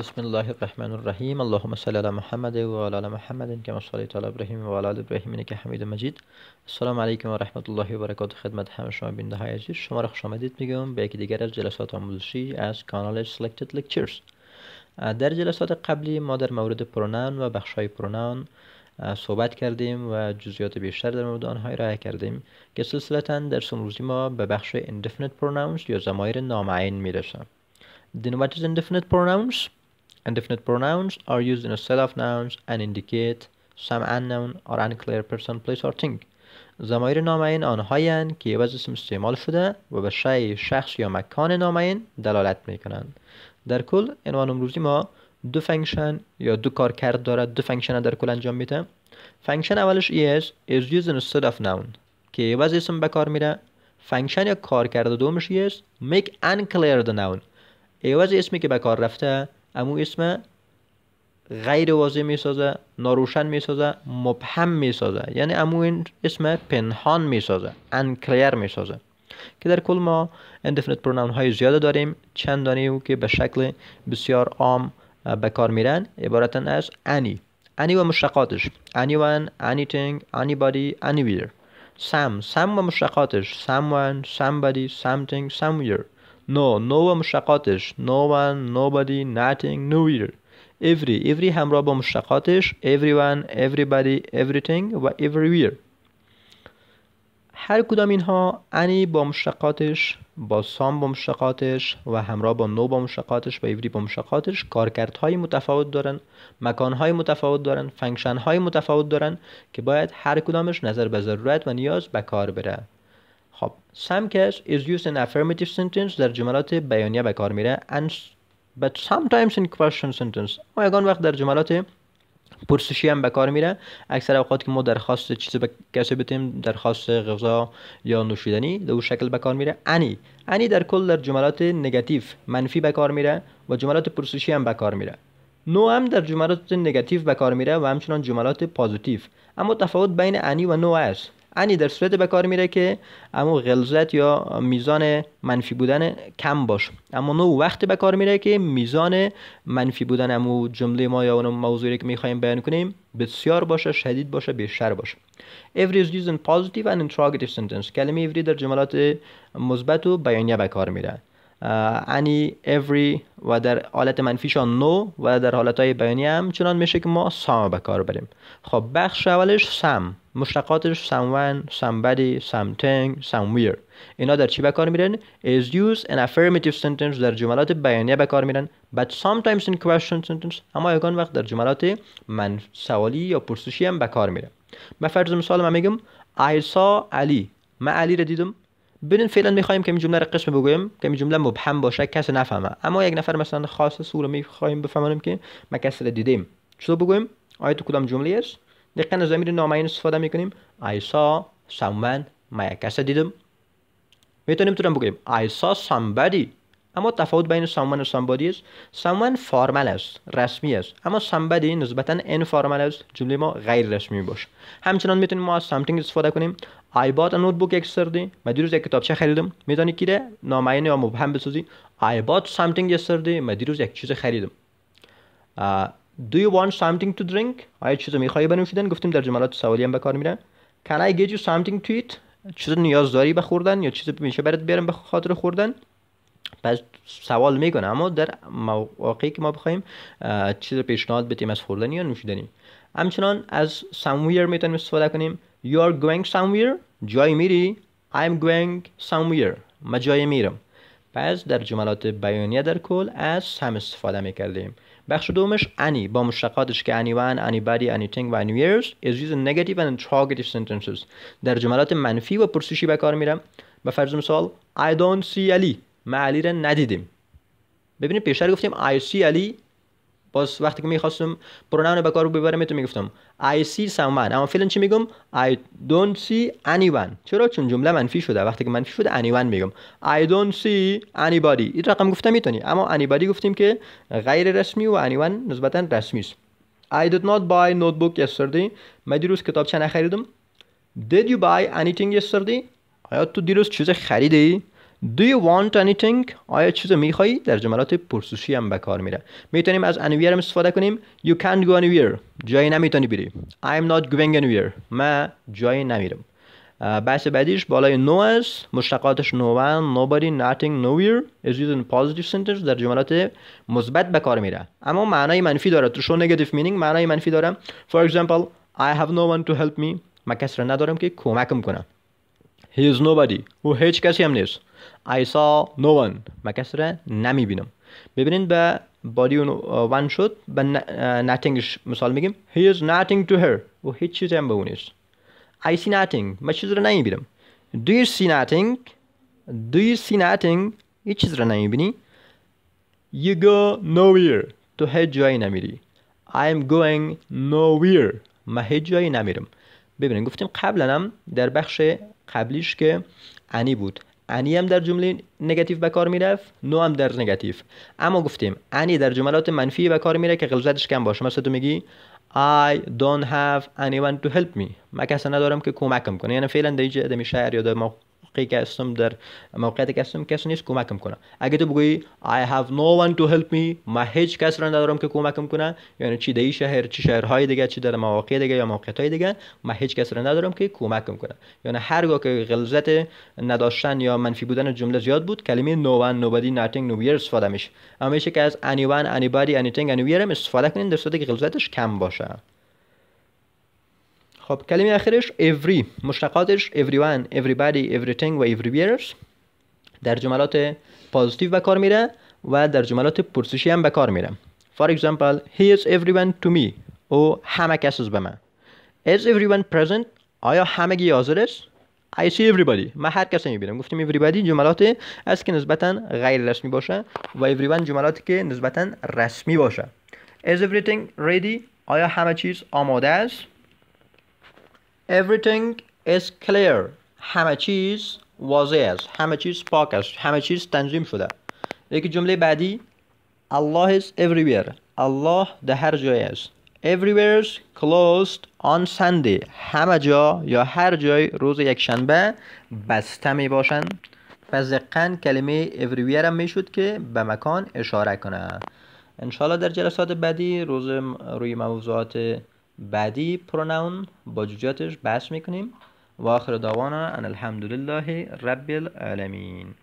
بسم الله الرحمن الرحیم اللهم صل علی محمد و علی محمد کما صلیت علی ابراهیم و علی ابراهیم که حمید مجید السلام علیکم و رحمت الله و برکات خدمت همه شما بینده های عزیز شما را خوش آمدید میگم به یکی دیگر از جلسات آموزشی از کانال Selected Lectures در جلسات قبلی ما در مورد پرونان و بخش های پرونان صحبت کردیم و جزئیات بیشتر در مورد آنها را کردیم که سلسلتا در امروزی ما به بخش indefinite pronouns یا ضمایر نامعین میرسیم The indefinite pronouns Indefinite pronouns are used in a set of nouns and indicate some unknown or unclear person, place or thing. زمایر نامعین آنهایی هستند که عوض اسم استعمال شده و به شی شخص یا مکان نامعین دلالت میکنند. در کل عنوان امروزی ما دو فنکشن یا دو کار کرد دارد دو فنکشن در کل انجام میده فنکشن اولش is is used in instead of noun که عوض اسم به کار میره فنکشن یا کار کارکرد دومش is make unclear the noun عوض اسمی که به کار رفته امو اسم غیر واضح سازه ناروشن سازه مبهم میسازه یعنی امو این اسم پنهان میسازه انکلیر سازه که در کل ما اندفنت پرونان های زیاده داریم چند دانه او که به شکل بسیار عام به کار میرن عبارتا از انی انی و مشتقاتش anyone anything anybody anywhere سم سم و مشتقاتش someone somebody something somewhere نو نو با مشتقاتش نو one nobody nothing nowhere every every همراه با مشتقاتش everyone everybody everything و everywhere هر کدام اینها انی با مشتقاتش با سام با مشتقاتش و همراه با نو با مشتقاتش و ایوری با مشتقاتش کارکردهای متفاوت دارن های متفاوت دارن های متفاوت دارن که باید هر کدامش نظر به ضرورت و نیاز به کار بره خب some cash is used in affirmative sentence در جملات بیانیه به کار میره and but sometimes in question sentence اگان وقت در جملات پرسشی هم به کار میره اکثر اوقات که ما درخواست چیزی به کسی بتیم درخواست غذا یا نوشیدنی در اون شکل به کار میره انی انی در کل در جملات نگاتیو منفی به کار میره و جملات پرسشی هم به کار میره نو هم در جملات نگاتیو به کار میره و همچنان جملات پوزیتیو اما تفاوت بین انی و نو است انی در صورت به کار میره که اما غلظت یا میزان منفی بودن کم باشه اما نو وقت به کار میره که میزان منفی بودن امو جمله ما یا اون موضوعی که میخوایم بیان کنیم بسیار باشه شدید باشه بیشتر باشه every is used in positive and interrogative sentence کلمه every در جملات مثبت و بیانیه به کار میره انی every و در حالت منفیشان نو و در حالت های بیانیه هم چنان میشه که ما سام به کار بریم خب بخش اولش سم مشتقاتش someone somebody something somewhere اینا در چی بکار کار میرن is used in affirmative sentence در جملات بیانیه به کار میرن but sometimes in question sentence اما یکان وقت در جملات من سوالی یا پرسشی هم به کار میره به فرض مثال من میگم I saw Ali من علی را دیدم ببین فعلا میخوایم که این جمله را قسم بگویم که این جمله مبهم باشه کسی نفهمه اما یک نفر مثلا خاص سوره میخوایم بفهمانیم که ما کسی را دیدیم چطور بگویم آیا تو کدام جمله است دقیقا از زمیر نامعین استفاده میکنیم I saw someone من یک دیدم میتونیم تو بگیم I saw somebody اما تفاوت بین someone و somebody است someone فارمل است رسمی است اما somebody نسبتا informal است جمله ما غیر رسمی باشه همچنان میتونیم ما از something استفاده کنیم I bought a notebook yesterday ما دیروز یک کتابچه خریدم میتونی که نامعین یا مبهم بسازی I bought something yesterday ما دیروز یک چیز خریدم Do you want something to drink آیا چیزی میخوای بنوشیدن گفتیم در جملات سوالی هم به کار میره Can I get you something to eat چیز نیاز داری بخوردن یا چیزی میشه برات بیارم به خاطر خوردن پس سوال میکنه اما در مواقعی که ما بخوایم چیز پیشنهاد بدیم از خوردن یا نوشیدنی همچنان از somewhere میتونیم استفاده کنیم You are going somewhere جای میری I am going somewhere ما جای میرم پس در جملات بیانیه در کل از هم استفاده میکردیم بخش دومش انی با مشتقاتش که anyone, anybody, anything و انی is used in negative اند interrogative سنتنسز در جملات منفی و پرسشی به کار میرم به فرض مثال I don't see Ali ما علی را ندیدیم ببینید پیشتر گفتیم I see Ali باز وقتی که میخواستم پروناون به کار ببرم تو میگفتم I see someone اما فعلا چی میگم I don't see anyone چرا چون جمله منفی شده وقتی که منفی شده anyone میگم I don't see anybody این رقم گفته میتونی اما anybody گفتیم که غیر رسمی و anyone نسبتا رسمی است I did not buy notebook yesterday من دیروز کتابچه نخریدم Did you buy anything yesterday آیا تو دیروز چیز خریدی Do you want anything? آیا چیزی میخوایی؟ در جملات پرسشی هم به کار میره. میتونیم از anywhere هم استفاده کنیم. You can't go anywhere. جایی نمیتونی بری. I'm not going anywhere. من جایی نمیرم. بحث بعدیش بالای نو است مشتقاتش نو nobody nothing nowhere is used in positive sentence در جملات مثبت به کار میره اما معنای منفی داره تو شو نگاتیو مینینگ معنای منفی داره for example I have no one to help me ما کس را ندارم که کمکم کنم He is nobody. او هیچ کسی هم نیست. I saw no one. من کسی را نمی بینم. ببینید به body uh, one شد به nothingش مثال میگیم He is nothing to her. او هیچ چیز هم به اون نیست. I see nothing. من چیز را نمی بینم. Do you see nothing? Do you see nothing? هیچ چیز را نمی بینی. You go nowhere. تو هیچ جایی نمیری. I am going nowhere. من هیچ جایی نمیرم. ببینید گفتیم قبلا هم در بخش قبلیش که انی بود انی هم در جمله نگاتیو به کار میرفت نو هم در نگاتیو اما گفتیم انی در جملات منفی به کار میره که غلظتش کم باشه مثلا تو میگی I don't have anyone to help me من کسی ندارم که کمکم کنه یعنی فعلا در اینجا ادمی شعر یا در که هستم در موقعیتی که هستم کسی نیست کمکم کنه اگه تو بگویی I have no one to help me ما هیچ کس را ندارم که کمکم کنه یعنی چی در شهر چی شهرهای دیگه چی در مواقع دیگه یا موقعیت های دیگه ما هیچ کس را ندارم که کمکم کنه یعنی هرگاه که غلظت نداشتن یا منفی بودن جمله زیاد بود کلمه no one nobody nothing nowhere استفاده میشه همیشه که از anyone anybody anything anywhere استفاده کنین در صورتی که غلظتش کم باشه خب کلمه آخرش every مشتقاتش everyone everybody everything و everywhere در جملات پوزیتیو به کار میره و در جملات پرسشی هم به کار میره for example he is everyone to me او همه کس به من is everyone present آیا همگی حاضر است I see everybody من هر کسی میبینم گفتیم everybody جملات است که نسبتا غیر رسمی باشه و everyone جملاتی که نسبتا رسمی باشه is everything ready آیا همه چیز آماده است everything is clear همه چیز واضح است همه چیز پاک است همه چیز تنظیم شده یک جمله بعدی الله is everywhere الله در هر جای است everywhere is closed on Sunday همه جا یا هر جای روز یک شنبه بسته می باشند پس کلمه everywhere هم میشد که به مکان اشاره کنه انشالله در جلسات بعدی روز روی موضوعات بعدی پروناون با جوجاتش بحث میکنیم و آخر دعوانا ان الحمدلله رب العالمین